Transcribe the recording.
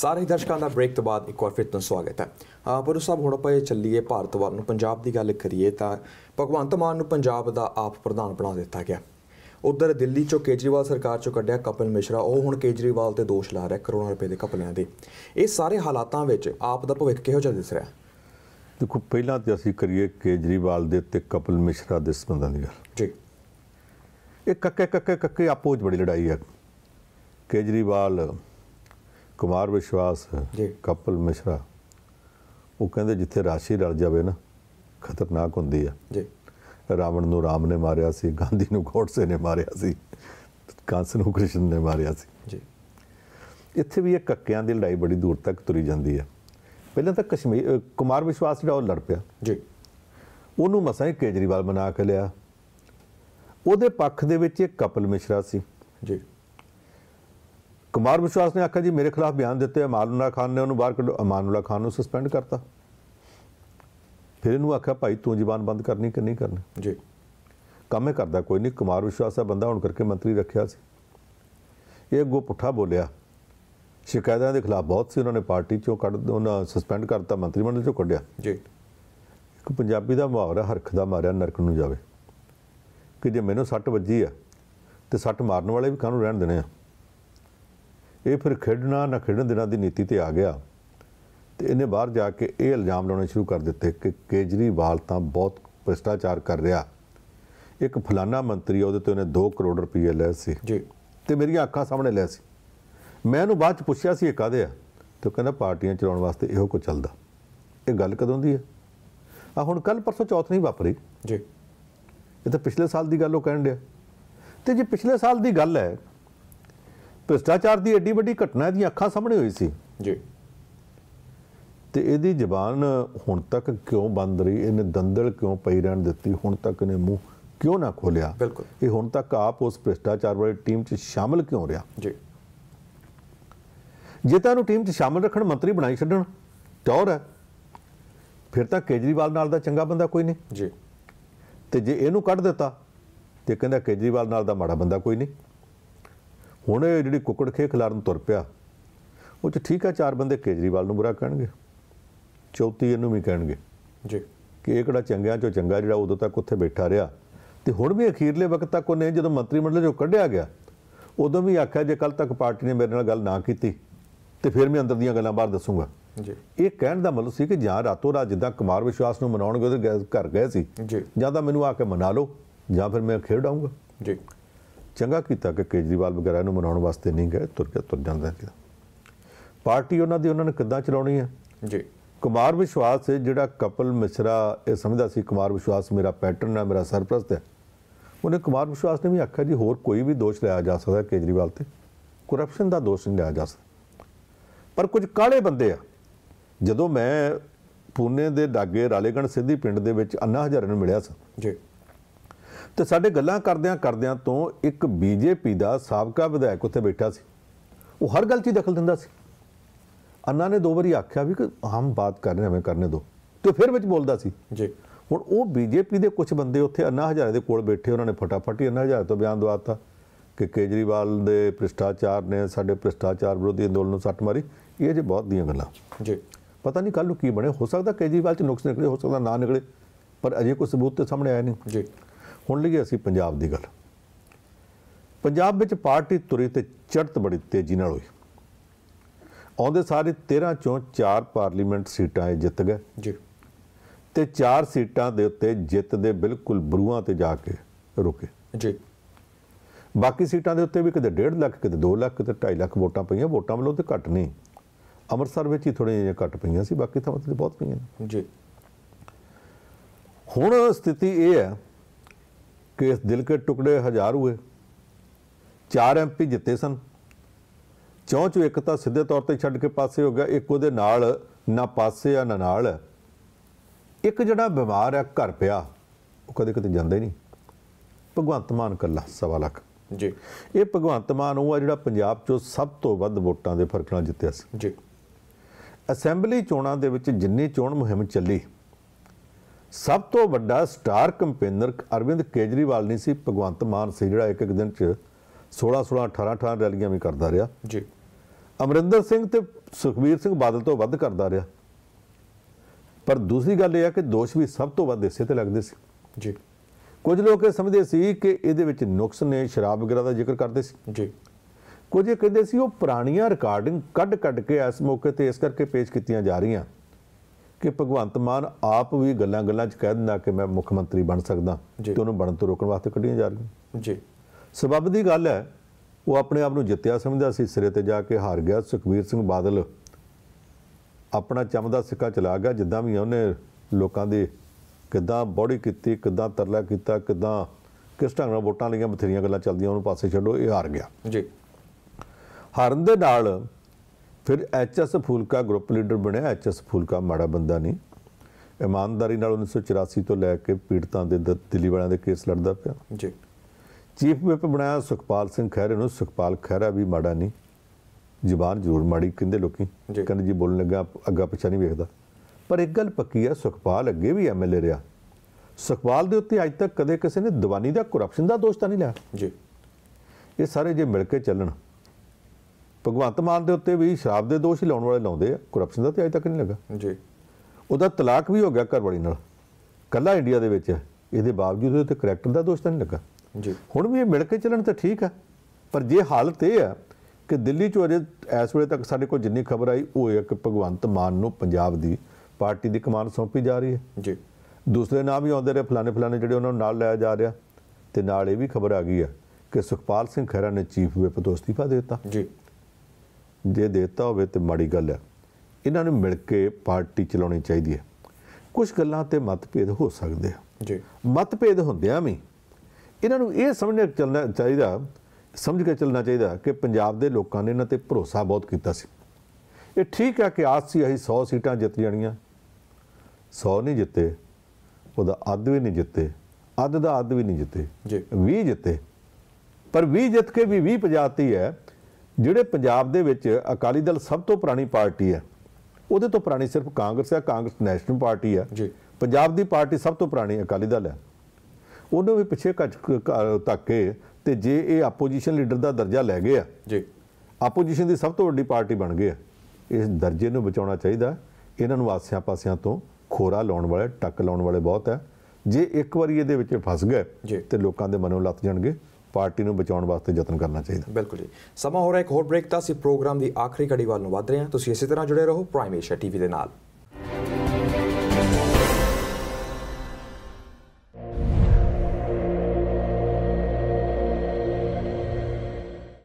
ਸਾਰੇ ਦਰਸ਼ਕਾਂ ਦਾ ਬ੍ਰੇਕ ਤੋਂ ਬਾਅਦ ਇੱਕ ਵਾਰ ਫਿਰ ਤੋਂ ਸਵਾਗਤ ਹੈ ਉਸ ਸਾਹਿਬ ਹੁਣ ਆਪਾਂ ਇਹ ਚੱਲੀਏ ਭਾਰਤ ਵੱਲ ਨੂੰ ਪੰਜਾਬ ਦੀ ਗੱਲ ਕਰੀਏ ਤਾਂ ਭਗਵੰਤ ਮਾਨ ਨੂੰ ਪੰਜਾਬ ਦਾ ਆਪ ਪ੍ਰਧਾਨ ਬਣਾ ਦਿੱਤਾ ਗਿਆ ਉਧਰ ਦਿੱਲੀ ਚੋਂ ਕੇਜਰੀਵਾਲ ਸਰਕਾਰ ਚੋਂ ਕੱਢਿਆ ਕਪਿਲ ਮਿਸ਼ਰਾ ਉਹ ਹੁਣ ਕੇਜਰੀਵਾਲ ਤੇ ਦੋਸ਼ ਲਾ ਰਿਹਾ ਕਰੋੜਾਂ ਰੁਪਏ ਦੇ ਕਪਲਿਆਂ ਦੇ ਇਹ ਸਾਰੇ ਹਾਲਾਤਾਂ ਵਿੱਚ ਆਪ ਦਾ ਭਵਿੱਖ ਕਿਹੋ ਜਿਹਾ ਦਿਸ ਰਿਹਾ ਦੇਖੋ ਪਹਿਲਾਂ ਤੇ ਅਸੀਂ ਕਰੀਏ ਕੇਜਰੀਵਾਲ ਦੇ ਤੇ ਕਪਿਲ ਮਿਸ਼ਰਾ ਦੇ ਸੰਬੰਧਾਂ ਦੀ ਗੱਲ ਜੀ ਇਹ ਕੱਕੇ ਕੱਕੇ ਕੱਕੇ ਆਪੋ ਵਿੱਚ ਬੜੀ ਲੜਾਈ ਹੈ ਕੇਜਰੀਵਾਲ ਕੁਮਾਰ ਵਿਸ਼ਵਾਸ ਕਪਲ ਮਿਸ਼ਰਾ ਉਹ ਕਹਿੰਦੇ ਜਿੱਥੇ ਰਾਸ਼ੀ ਰਲ ਜਾਵੇ ਨਾ ਖਤਰਨਾਕ ਹੁੰਦੀ ਆ ਜੀ ਰਾਵਣ ਨੂੰ ਰਾਮ ਨੇ ਮਾਰਿਆ ਸੀ ਗਾਂਧੀ ਨੂੰ ਘੋੜਸੇ ਨੇ ਮਾਰਿਆ ਸੀ ਕਾਂਸ ਨੂੰ ਕ੍ਰਿਸ਼ਨ ਨੇ ਮਾਰਿਆ ਸੀ ਜੀ ਇੱਥੇ ਵੀ ਇਹ ਕੱਕਿਆਂ ਦੀ ਲੜਾਈ ਬੜੀ ਦੂਰ ਤੱਕ ਤੁਰੀ ਜਾਂਦੀ ਹੈ ਪਹਿਲਾਂ ਤਾਂ ਕਸ਼ਮੀਰ ਕੁਮਾਰ ਵਿਸ਼ਵਾਸ ਜਿਹੜਾ ਉਹ ਲੜ ਪਿਆ ਜੀ ਉਹਨੂੰ ਮਸਾਂ ਹੀ ਕੇਜਰੀਵਾਲ ਬਣਾ ਕੇ ਲਿਆ ਉਹਦੇ ਪੱਖ ਦੇ ਵਿੱਚ ਇਹ ਕਪਲ ਮਿਸ਼ਰਾ ਸੀ ਜੀ ਕੁਮਾਰ ਵਿਸ਼ਵਾਸ ਨੇ ਆਖਿਆ ਜੀ ਮੇਰੇ ਖਿਲਾਫ ਬਿਆਨ ਦਿੱਤੇ ਮਾਨੁਲਾ ਖਾਨ ਨੇ ਉਹਨੂੰ ਬਾਹਰ ਕੱਢੋ ਅਮਾਨੁੱਲਾ ਖਾਨ ਨੂੰ ਸਸਪੈਂਡ ਕਰਤਾ ਫਿਰ ਇਹਨੂੰ ਆਖਿਆ ਭਾਈ ਤੂੰ ਜ਼ਬਾਨ ਬੰਦ ਕਰਨੀ ਕਿ ਨਹੀਂ ਕਰਨੀ ਜੀ ਕੰਮ ਇਹ ਕਰਦਾ ਕੋਈ ਨਹੀਂ ਕੁਮਾਰ ਵਿਸ਼ਵਾਸ ਦਾ ਬੰਦਾ ਹੁਣ ਕਰਕੇ ਮੰਤਰੀ ਰੱਖਿਆ ਸੀ ਇਹ ਅੱਗੋਂ ਪੁੱਠਾ ਬੋਲਿਆ ਸ਼ਿਕਾਇਤਾਂ ਦੇ ਖਿਲਾਫ ਬਹੁਤ ਸੀ ਉਹਨਾਂ ਨੇ ਪਾਰਟੀ ਚੋਂ ਕੱਢ ਉਹਨਾਂ ਸਸਪੈਂਡ ਕਰਤਾ ਮੰਤਰੀ ਮੰਡਲ ਚੋਂ ਕੱਢਿਆ ਜੀ ਇੱਕ ਪੰਜਾਬੀ ਦਾ ਹੈ ਹਰਖ ਦਾ ਮਾਰਿਆ ਨਰਕ ਨੂੰ ਜਾਵੇ ਕਿ ਜੇ ਮੈਨੂੰ 60 ਵੱਜੀ ਆ ਤੇ 60 ਮਾਰਨ ਵਾਲੇ ਵੀ ਕਾਹਨੂੰ ਰਹਿਣ ਦੇਣੇ ਆ ਇਹ ਫਿਰ ਖੇਡਣਾ ਨਾ ਖੇਡਣ ਦਿਨਾਂ ਦੀ ਨੀਤੀ ਤੇ ਆ ਗਿਆ ਤੇ ਇਹਨੇ ਬਾਹਰ ਜਾ ਕੇ ਇਹ ਇਲਜ਼ਾਮ ਲਾਉਣੇ ਸ਼ੁਰੂ ਕਰ ਦਿੱਤੇ ਕਿ ਕੇਜਰੀਵਾਲ ਤਾਂ ਬਹੁਤ ਭ੍ਰਿਸ਼ਟਾਚਾਰ ਕਰ ਰਿਹਾ ਇੱਕ ਫਲਾਨਾ ਮੰਤਰੀ ਉਹਦੇ ਤੋਂ ਇਹਨੇ 2 ਕਰੋੜ ਰੁਪਏ ਲਏ ਸੀ ਜੀ ਤੇ ਮੇਰੀਆਂ ਅੱਖਾਂ ਸਾਹਮਣੇ ਲਏ ਸੀ ਮੈਂ ਇਹਨੂੰ ਬਾਅਦ ਚ ਪੁੱਛਿਆ ਸੀ ਇਹ ਕਾਦੇ ਆ ਤੇ ਕਹਿੰਦਾ ਪਾਰਟੀਆਂ ਚਲਾਉਣ ਵਾਸਤੇ ਇਹੋ ਕੁਝ ਚੱਲਦਾ ਇਹ ਗੱਲ ਕਦੋਂ ਦੀ ਆ ਆ ਹੁਣ ਕੱਲ ਪਰਸੋਂ ਚੌਥ ਨਹੀਂ ਵਾਪਰੀ ਜੀ ਇਹ ਤਾਂ ਪਿਛਲੇ ਸਾਲ ਦੀ ਗੱਲ ਉਹ ਕਹਿਣ ਡਿਆ ਤੇ ਜੇ ਪਿਛਲੇ ਸਾਲ ਦੀ ਗੱਲ ਹੈ ਭ੍ਰਿਸ਼ਟਾਚਾਰ ਦੀ ਐਡੀ ਵੱਡੀ ਘਟਨਾ ਦੀ ਅੱਖਾਂ ਸਾਹਮਣੇ ਹੋਈ ਸੀ ਜੀ ਤੇ ਇਹਦੀ ਜ਼ਬਾਨ ਹੁਣ ਤੱਕ ਕਿਉਂ ਬੰਦ ਰਹੀ ਇਹਨੇ ਦੰਦਲ ਕਿਉਂ ਪਈ ਰਹਿਣ ਦਿੱਤੀ ਹੁਣ ਤੱਕ ਨੇ ਮੂੰਹ ਕਿਉਂ ਨਾ ਖੋਲਿਆ ਇਹ ਹੁਣ ਤੱਕ ਆਪ ਉਸ ਭ੍ਰਿਸ਼ਟਾਚਾਰ ਵਾਲੀ ਟੀਮ 'ਚ ਸ਼ਾਮਲ ਕਿਉਂ ਰਿਹਾ ਜੀ ਜੇ ਤਾਂ ਨੂੰ ਟੀਮ 'ਚ ਸ਼ਾਮਲ ਰੱਖਣ ਮੰਤਰੀ ਬਣਾਈ ਛੱਡਣ ਟੌਰ ਹੈ ਫਿਰ ਤਾਂ ਕੇਜਰੀਵਾਲ ਨਾਲ ਦਾ ਚੰਗਾ ਬੰਦਾ ਕੋਈ ਨਹੀਂ ਜੀ ਤੇ ਜੇ ਇਹਨੂੰ ਕੱਢ ਦਿੱਤਾ ਤੇ ਕਹਿੰਦਾ ਕੇਜਰੀਵਾਲ ਨਾਲ ਦਾ ਮਾੜਾ ਬੰਦਾ ਕੋਈ ਨਹੀਂ ਹੁਣ ਇਹ ਜਿਹੜੀ ਕੁੱਕੜ ਖੇ ਖਿਲਾਰਨ ਤੁਰ ਪਿਆ ਉਹ ਚ ਠੀਕ ਆ ਚਾਰ ਬੰਦੇ ਕੇਜਰੀਵਾਲ ਨੂੰ ਬੁਰਾ ਕਹਿਣਗੇ ਚੌਥੀ ਇਹਨੂੰ ਵੀ ਕਹਿਣਗੇ ਜੀ ਕਿ ਇਹ ਕਿਹੜਾ ਚੰਗਿਆਂ ਚੋਂ ਚੰਗਾ ਜਿਹੜਾ ਉਦੋਂ ਤੱਕ ਉੱਥੇ ਬੈਠਾ ਰਿਹਾ ਤੇ ਹੁਣ ਵੀ ਅਖੀਰਲੇ ਵਕਤ ਤੱਕ ਉਹਨੇ ਜਦੋਂ ਮੰਤਰੀ ਮੰਡਲ ਚੋਂ ਕੱਢਿਆ ਗਿਆ ਉਦੋਂ ਵੀ ਆਖਿਆ ਜੇ ਕੱਲ ਤੱਕ ਪਾਰਟੀ ਨੇ ਮੇਰੇ ਨਾਲ ਗੱਲ ਨਾ ਕੀਤੀ ਤੇ ਫਿਰ ਮੈਂ ਅੰਦਰ ਦੀਆਂ ਗੱਲਾਂ ਬਾਹਰ ਦੱਸੂਗਾ ਜੀ ਇਹ ਕਹਿਣ ਦਾ ਮਤਲਬ ਸੀ ਕਿ ਜਾਂ ਰਾਤੋਂ ਰਾਤ ਜਿੱਦਾਂ ਕੁਮਾਰ ਵਿਸ਼ਵਾਸ ਨੂੰ ਮਨਾਉਣਗੇ ਉਹਦੇ ਘਰ ਗਏ ਸੀ ਜੀ ਜਾਂ ਤਾਂ ਮੈਨੂੰ ਆ ਕੇ ਮਨਾ ਲਓ ਜਾਂ ਫਿਰ ਮੈਂ ਖੇਡਾਂਗਾ ਜੀ ਚੰਗਾ ਕੀਤਾ ਕਿ ਕੇਜਰੀਵਾਲ ਵਗੈਰਾ ਨੂੰ ਮਨਾਉਣ ਵਾਸਤੇ ਨਹੀਂ ਗਏ ਤੁਰ ਕੇ ਤੁਰ ਜਾਂਦਾ ਸੀ ਪਾਰਟੀ ਉਹਨਾਂ ਦੀ ਉਹਨਾਂ ਨੇ ਕਿੱਦਾਂ ਚਲਾਉਣੀ ਹੈ ਜੀ ਕੁਮਾਰ ਵਿਸ਼ਵਾਸ ਜਿਹੜਾ ਕਪਲ ਮਿਸਰਾ ਇਹ ਸਮਝਦਾ ਸੀ ਕੁਮਾਰ ਵਿਸ਼ਵਾਸ ਮੇਰਾ ਪੈਟਰਨ ਹੈ ਮੇਰਾ ਸਰਪ੍ਰਸਤ ਹੈ ਉਹਨੇ ਕੁਮਾਰ ਵਿਸ਼ਵਾਸ ਨੇ ਵੀ ਆਖਿਆ ਜੀ ਹੋਰ ਕੋਈ ਵੀ ਦੋਸ਼ ਲਾਇਆ ਜਾ ਸਕਦਾ ਕੇਜਰੀਵਾਲ ਤੇ ਕਰਪਸ਼ਨ ਦਾ ਦੋਸ਼ ਨਹੀਂ ਲਾਇਆ ਜਾ ਸਕਦਾ ਪਰ ਕੁਝ ਕਾਲੇ ਬੰਦੇ ਆ ਜਦੋਂ ਮੈਂ ਪੂਨੇ ਦੇ ਡਾਗੇ ਰਾਲੇਗਣ ਸਿੱਧੀ ਪਿੰਡ ਦੇ ਵਿੱਚ ਅੰਨਾ ਹਜ਼ਾਰੇ ਨੂੰ ਮਿਲਿਆ ਸੀ ਜੀ ਤੇ ਸਾਡੇ ਗੱਲਾਂ ਕਰਦਿਆਂ ਕਰਦਿਆਂ ਤੋਂ ਇੱਕ ਬੀਜੇਪੀ ਦਾ ਸਾਬਕਾ ਵਿਧਾਇਕ ਉੱਥੇ ਬੈਠਾ ਸੀ ਉਹ ਹਰ ਗੱਲ 'ਚ ਦਖਲ ਦਿੰਦਾ ਸੀ ਅੰਨਾ ਨੇ ਦੋ ਵਾਰੀ ਆਖਿਆ ਵੀ ਕਿ ਹਮ ਬਾਤ ਕਰ ਰਹੇ ਹਮੇ ਕਰਨੇ ਦੋ ਤੇ ਫਿਰ ਵਿੱਚ ਬੋਲਦਾ ਸੀ ਜੀ ਹੁਣ ਉਹ ਬੀਜੇਪੀ ਦੇ ਕੁਝ ਬੰਦੇ ਉੱਥੇ ਅੰਨਾ ਹਜ਼ਾਰੇ ਦੇ ਕੋਲ ਬੈਠੇ ਉਹਨਾਂ ਨੇ ਫਟਾਫਟ ਹੀ ਅੰਨਾ ਹਜ਼ਾਰੇ ਤੋਂ ਬਿਆਨ ਦਵਾਤਾ ਕਿ ਕੇਜਰੀਵਾਲ ਦੇ ਭ੍ਰਿਸ਼ਟਾਚਾਰ ਨੇ ਸਾਡੇ ਭ੍ਰਿਸ਼ਟਾਚਾਰ ਵਿਰੋਧੀ ਅੰਦੋਲਨ ਨੂੰ ਸੱਟ ਮਾਰੀ ਇਹ ਜੇ ਬਹੁਤ ਦੀਆਂ ਗੱਲਾਂ ਜੀ ਪਤਾ ਨਹੀਂ ਕੱਲ ਨੂੰ ਕੀ ਬਣੇ ਹੋ ਸਕਦਾ ਕੇਜਰੀਵਾਲ ਚ ਨੁਕਸ ਨਿਕਲੇ ਹੋ ਸਕਦਾ ਨਾ ਨਿਕਲੇ ਪਰ ਅਜੇ ਕੋਈ ਸਬੂਤ ਤੇ ਸਾਹਮਣੇ ਆਇਆ ਨਹੀਂ ਜੀ ਹੁਣ ਲਈ ਅਸੀਂ ਪੰਜਾਬ ਦੀ ਗੱਲ ਪੰਜਾਬ ਵਿੱਚ ਪਾਰਟੀ ਤੁਰੀ ਤੇ ਚੜਤ ਬੜੀ ਤੇਜ਼ੀ ਨਾਲ ਹੋਈ ਆਉਂਦੇ ਸਾਰੇ 13 ਚੋਂ 4 ਪਾਰਲੀਮੈਂਟ ਸੀਟਾਂ ਇਹ ਜਿੱਤ ਗਏ ਜੀ ਤੇ 4 ਸੀਟਾਂ ਦੇ ਉੱਤੇ ਜਿੱਤ ਦੇ ਬਿਲਕੁਲ ਬਰੂਆਂ ਤੇ ਜਾ ਕੇ ਰੁਕੇ ਜੀ ਬਾਕੀ ਸੀਟਾਂ ਦੇ ਉੱਤੇ ਵੀ ਕਿਤੇ 1.5 ਲੱਖ ਕਿਤੇ 2 ਲੱਖ ਕਿਤੇ 2.5 ਲੱਖ ਵੋਟਾਂ ਪਈਆਂ ਵੋਟਾਂ ਵੱਲੋਂ ਤੇ ਘੱਟ ਨਹੀਂ ਅੰਮ੍ਰਿਤਸਰ ਵਿੱਚ ਹੀ ਥੋੜੀਆਂ ਜਿਹਾ ਘੱਟ ਪਈਆਂ ਸੀ ਬਾਕੀ ਥਾਵਾਂ ਤੇ ਬਹੁਤ ਪਈਆਂ ਜੀ ਹੁਣ ਸਥਿਤੀ ਇਹ ਹੈ ਕਿ ਇਸ ਦਿਲ ਕੇ ਟੁਕੜੇ ਹਜ਼ਾਰ ਹੋਏ ਚਾਰ ਐਮਪੀ ਜਿੱਤੇ ਸਨ ਚੌਂ ਚੋਂ ਇੱਕ ਤਾਂ ਸਿੱਧੇ ਤੌਰ ਤੇ ਛੱਡ ਕੇ ਪਾਸੇ ਹੋ ਗਿਆ ਇੱਕ ਉਹਦੇ ਨਾਲ ਨਾ ਪਾਸੇ ਆ ਨਾ ਨਾਲ ਇੱਕ ਜਿਹੜਾ ਬਿਮਾਰ ਹੈ ਘਰ ਪਿਆ ਉਹ ਕਦੇ ਕਿਤੇ ਜਾਂਦਾ ਹੀ ਨਹੀਂ ਭਗਵੰਤ ਮਾਨ ਕੱਲਾ ਸਵਾ ਲੱਖ ਜੀ ਇਹ ਭਗਵੰਤ ਮਾਨ ਉਹ ਆ ਜਿਹੜਾ ਪੰਜਾਬ 'ਚੋਂ ਸਭ ਤੋਂ ਵੱਧ ਵੋਟਾਂ ਦੇ ਫਰਕ ਨਾਲ ਜਿੱਤਿਆ ਸੀ ਜੀ ਅਸੈਂਬਲੀ ਚੋਣਾਂ ਦੇ ਵਿੱਚ ਜਿੰਨੀ ਚੋਣ ਮੁਹਿੰਮ ਚੱਲੀ ਸਭ ਤੋਂ ਵੱਡਾ ਸਟਾਰ ਕੰਪੇਨਰ ਅਰਵਿੰਦ ਕੇਜਰੀਵਾਲ ਨਹੀਂ ਸੀ ਭਗਵੰਤ ਮਾਨ ਸੀ ਜਿਹੜਾ ਇੱਕ ਇੱਕ ਦਿਨ 'ਚ 16 16 18 18 ਰੈਲੀਆਂ ਵੀ ਕਰਦਾ ਰਿਹਾ ਜੀ ਅਮਰਿੰਦਰ ਸਿੰਘ ਤੇ ਸੁਖਬੀਰ ਸਿੰਘ ਬਾਦਲ ਤੋਂ ਵੱਧ ਕਰਦਾ ਰਿਹਾ ਪਰ ਦੂਸਰੀ ਗੱਲ ਇਹ ਆ ਕਿ ਦੋਸ਼ ਵੀ ਸਭ ਤੋਂ ਵੱਧ ਇਸੇ ਤੇ ਲੱਗਦੇ ਸੀ ਜੀ ਕੁਝ ਲੋਕ ਇਹ ਸਮਝਦੇ ਸੀ ਕਿ ਇਹਦੇ ਵਿੱਚ ਨੁਕਸ ਨੇ ਸ਼ਰਾਬ ਵਗੈਰਾ ਦਾ ਜ਼ਿਕਰ ਕਰਦੇ ਸੀ ਜੀ ਕੁਝ ਇਹ ਕਹਿੰਦੇ ਸੀ ਉਹ ਪੁਰਾਣੀਆਂ ਰਿਕਾਰਡਿੰਗ ਕੱਢ-ਕੱਢ ਕੇ ਇਸ ਮੌਕੇ ਤੇ ਇਸ ਕਰਕੇ ਪੇਸ਼ ਕੀਤੀਆਂ ਜਾ ਰਹੀਆਂ ਕਿ ਭਗਵੰਤ ਮਾਨ ਆਪ ਵੀ ਗੱਲਾਂ-ਗੱਲਾਂ 'ਚ ਕਹਿ ਦਿੰਦਾ ਕਿ ਮੈਂ ਮੁੱਖ ਮੰਤਰੀ ਬਣ ਸਕਦਾ ਤੇ ਉਹਨੂੰ ਬਣਨ ਤੋਂ ਰੋਕਣ ਵਾਸਤੇ ਕੱਢੀਆਂ ਜਾ ਰਹੀਆਂ ਜੀ ਸਬਬ ਦੀ ਗੱਲ ਹੈ ਉਹ ਆਪਣੇ ਆਪ ਨੂੰ ਜਿੱਤਿਆ ਸਮਝਦਾ ਸੀ ਸਿਰੇ ਤੇ ਜਾ ਕੇ ਹਾਰ ਗਿਆ ਸੁਖਵੀਰ ਸਿੰਘ ਬਾਦਲ ਆਪਣਾ ਚਮਦਾ ਸਿੱਕਾ ਚਲਾ ਗਿਆ ਜਿੱਦਾਂ ਵੀ ਉਹਨੇ ਲੋਕਾਂ ਦੇ ਕਿੱਦਾਂ ਬੋੜੀ ਕੀਤੀ ਕਿੱਦਾਂ ਤਰਲਾ ਕੀਤਾ ਕਿੱਦਾਂ ਕਿਸ ਢੰਗ ਨਾਲ ਵੋਟਾਂ ਲਈਆਂ ਬਥੇਰੀਆਂ ਗੱਲਾਂ ਚੱਲਦੀਆਂ ਉਹਨੂੰ ਪਾਸੇ ਛੱਡੋ ਇਹ ਹਾਰ ਗਿਆ ਜੀ ਹਾਰਨ ਦੇ ਨਾਲ ਫਿਰ ਐਚਐਸ ਫੂਲਕਾ ਗਰੁੱਪ ਲੀਡਰ ਬਣਿਆ ਐਚਐਸ ਫੂਲਕਾ ਮਾੜਾ ਬੰਦਾ ਨਹੀਂ ਇਮਾਨਦਾਰੀ ਨਾਲ 1984 ਤੋਂ ਲੈ ਕੇ ਪੀੜਤਾਂ ਦੇ ਦਿੱਲੀ ਵਾਲਿਆਂ ਦੇ ਕੇਸ ਲੜਦਾ ਪਿਆ ਜੀ ਚੀਫ ਵਿਪ ਬਣਾਇਆ ਸੁਖਪਾਲ ਸਿੰਘ ਖਹਿਰੇ ਨੂੰ ਸੁਖਪਾਲ ਖਹਿਰਾ ਵੀ ਮਾੜਾ ਨਹੀਂ ਜ਼ੁਬਾਨ ਜ਼ਰੂਰ ਮਾੜੀ ਕਹਿੰਦੇ ਲੋਕੀ ਕਹਿੰਦੇ ਜੀ ਬੋਲਣ ਲੱਗਾ ਅੱਗਾ ਪਿੱਛਾ ਨਹੀਂ ਵੇਖਦਾ ਪਰ ਇੱਕ ਗੱਲ ਪੱਕੀ ਆ ਸੁਖਪਾਲ ਅੱਗੇ ਵੀ ਐਮਐਲਏ ਰਿਹਾ ਸੁਖਪਾਲ ਦੇ ਉੱਤੇ ਅੱਜ ਤੱਕ ਕਦੇ ਕਿਸੇ ਨੇ ਦੀਵਾਨੀ ਦਾ ਕਰਪਸ਼ਨ ਦਾ ਦੋਸ਼ ਤਾਂ ਨਹੀਂ ਲਿਆ ਜੀ ਇਹ ਸਾਰੇ ਜੇ ਮਿਲ ਕੇ ਚੱਲਣ ਭਗਵੰਤ ਮਾਨ ਦੇ ਉੱਤੇ ਵੀ ਸ਼ਰਾਬ ਦੇ ਦੋਸ਼ ਹੀ ਲਾਉਣ ਵਾਲੇ ਲਾਉਂਦੇ ਆ ਕਰਪਸ਼ਨ ਦਾ ਤੇ ਅਜੇ ਤੱਕ ਨਹੀਂ ਲੱਗਾ ਜੀ ਉਹਦਾ ਤਲਾਕ ਵੀ ਹੋ ਗਿਆ ਘਰਵਾਲੀ ਨਾਲ ਕੱਲਾ ਇੰਡੀਆ ਦੇ ਵਿੱਚ ਇਹਦੇ ਬਾਵਜੂਦ ਉਹਦੇ ਤੇ ਕਰੈਕਟਰ ਦਾ ਦੋਸ਼ ਤਾਂ ਨਹੀਂ ਲੱਗਾ ਜੀ ਹੁਣ ਵੀ ਇਹ ਮਿਲ ਕੇ ਚੱਲਣ ਤਾਂ ਠੀਕ ਆ ਪਰ ਜੇ ਹਾਲਤ ਇਹ ਆ ਕਿ ਦਿੱਲੀ 'ਚ ਅਜੇ ਇਸ ਵੇਲੇ ਤੱਕ ਸਾਡੇ ਕੋਲ ਜਿੰਨੀ ਖਬਰ ਆਈ ਉਹ ਹੈ ਕਿ ਭਗਵੰਤ ਮਾਨ ਨੂੰ ਪੰਜਾਬ ਦੀ ਪਾਰਟੀ ਦੀ ਕਮਾਨ ਸੌਂਪੀ ਜਾ ਰਹੀ ਹੈ ਜੀ ਦੂਸਰੇ ਨਾਮ ਵੀ ਆਉਂਦੇ ਰਹੇ ਫਲਾਣੇ ਫਲਾਣੇ ਜਿਹੜੇ ਉਹਨਾਂ ਨੂੰ ਨਾਲ ਲਿਆ ਜਾ ਰਿਹਾ ਤੇ ਨਾਲ ਇਹ ਵੀ ਖਬਰ ਆ ਗਈ ਹੈ ਕਿ ਸੁਖਪਾਲ ਸਿੰਘ ਖਹਿਰਾ ਨੇ ਚੀਫ ਵਿਪ ਤੋਂ ਅਸਤੀਫਾ ਦੇ ਦਿੱਤਾ ਜੀ ਜੇ ਦੇਤਾ ਹੋਵੇ ਤੇ ਮਾੜੀ ਗੱਲ ਹੈ ਇਹਨਾਂ ਨੂੰ ਮਿਲ ਕੇ ਪਾਰਟੀ ਚਲਾਉਣੀ ਚਾਹੀਦੀ ਹੈ ਕੁਝ ਗੱਲਾਂ ਤੇ ਮਤਭੇਦ ਹੋ ਸਕਦੇ ਆ ਜੀ ਮਤਭੇਦ ਹੁੰਦਿਆਂ ਵੀ ਇਹਨਾਂ ਨੂੰ ਇਹ ਸਮਝਣਾ ਚੱਲਣਾ ਚਾਹੀਦਾ ਸਮਝ ਕੇ ਚੱਲਣਾ ਚਾਹੀਦਾ ਕਿ ਪੰਜਾਬ ਦੇ ਲੋਕਾਂ ਨੇ ਇਹਨਾਂ ਤੇ ਭਰੋਸਾ ਬਹੁਤ ਕੀਤਾ ਸੀ ਇਹ ਠੀਕ ਹੈ ਕਿ ਆਸ ਸੀ ਅਸੀਂ 100 ਸੀਟਾਂ ਜਿੱਤ ਜਾਣੀਆਂ 100 ਨਹੀਂ ਜਿੱਤੇ ਉਹਦਾ ਅੱਧ ਵੀ ਨਹੀਂ ਜਿੱਤੇ ਅੱਧ ਦਾ ਅੱਧ ਵੀ ਨਹੀਂ ਜਿੱਤੇ ਜੀ 20 ਜਿੱਤੇ ਪਰ 20 ਜਿੱਤ ਕੇ ਵੀ 20 ਪਜਾਤੀ ਹੈ ਜਿਹੜੇ ਪੰਜਾਬ ਦੇ ਵਿੱਚ ਅਕਾਲੀ ਦਲ ਸਭ ਤੋਂ ਪੁਰਾਣੀ ਪਾਰਟੀ ਹੈ ਉਹਦੇ ਤੋਂ ਪੁਰਾਣੀ ਸਿਰਫ ਕਾਂਗਰਸ ਹੈ ਕਾਂਗਰਸ ਨੈਸ਼ਨਲ ਪਾਰਟੀ ਹੈ ਜੀ ਪੰਜਾਬ ਦੀ ਪਾਰਟੀ ਸਭ ਤੋਂ ਪੁਰਾਣੀ ਅਕਾਲੀ ਦਲ ਹੈ ਉਹਨੂੰ ਵੀ ਪਿੱਛੇ ਤੱਕ ਕੇ ਤੇ ਜੇ ਇਹ ਆਪੋਜੀਸ਼ਨ ਲੀਡਰ ਦਾ ਦਰਜਾ ਲੈ ਗਏ ਆ ਜੀ ਆਪੋਜੀਸ਼ਨ ਦੀ ਸਭ ਤੋਂ ਵੱਡੀ ਪਾਰਟੀ ਬਣ ਗਏ ਆ ਇਸ ਦਰਜੇ ਨੂੰ ਬਚਾਉਣਾ ਚਾਹੀਦਾ ਇਹਨਾਂ ਨੂੰ ਆਸਿਆਂ ਪਾਸਿਆਂ ਤੋਂ ਖੋਰਾ ਲਾਉਣ ਵਾਲੇ ਟੱਕ ਲਾਉਣ ਵਾਲੇ ਬਹੁਤ ਹੈ ਜੇ ਇੱਕ ਵਾਰੀ ਇਹਦੇ ਵਿੱਚ ਫਸ ਗਏ ਤੇ ਲੋਕਾਂ ਦੇ ਮਨੋਂ ਲੱਤ ਜਾਣਗੇ ਪਾਰਟੀ ਨੂੰ ਬਚਾਉਣ ਵਾਸਤੇ ਯਤਨ ਕਰਨਾ ਚਾਹੀਦਾ ਬਿਲਕੁਲ ਜੀ ਸਮਾਂ ਹੋ ਰਿਹਾ ਇੱਕ ਹੋਰ ਬ੍ਰੇਕ ਦਾ ਸੀ ਪ੍ਰੋਗਰਾਮ ਦੀ ਆਖਰੀ ਘੜੀ ਵੱਲ ਨੂੰ ਵਧ ਰਹੇ ਹਾਂ ਤੁਸੀਂ ਇਸੇ ਤਰ੍ਹਾਂ ਜੁੜੇ ਰਹੋ ਪ੍ਰਾਈਮ ਏਸ਼ੀਆ ਟੀਵੀ ਦੇ ਨਾਲ